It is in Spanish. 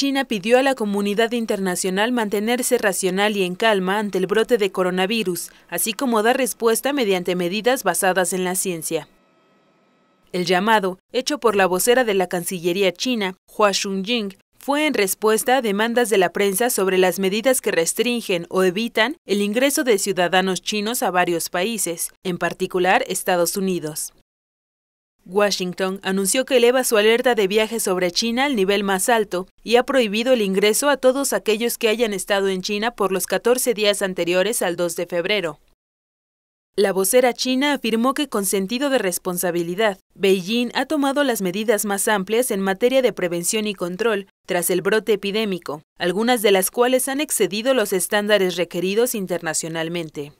China pidió a la comunidad internacional mantenerse racional y en calma ante el brote de coronavirus, así como dar respuesta mediante medidas basadas en la ciencia. El llamado, hecho por la vocera de la Cancillería china, Hua Xunjing, fue en respuesta a demandas de la prensa sobre las medidas que restringen o evitan el ingreso de ciudadanos chinos a varios países, en particular Estados Unidos. Washington anunció que eleva su alerta de viaje sobre China al nivel más alto y ha prohibido el ingreso a todos aquellos que hayan estado en China por los 14 días anteriores al 2 de febrero. La vocera china afirmó que con sentido de responsabilidad, Beijing ha tomado las medidas más amplias en materia de prevención y control tras el brote epidémico, algunas de las cuales han excedido los estándares requeridos internacionalmente.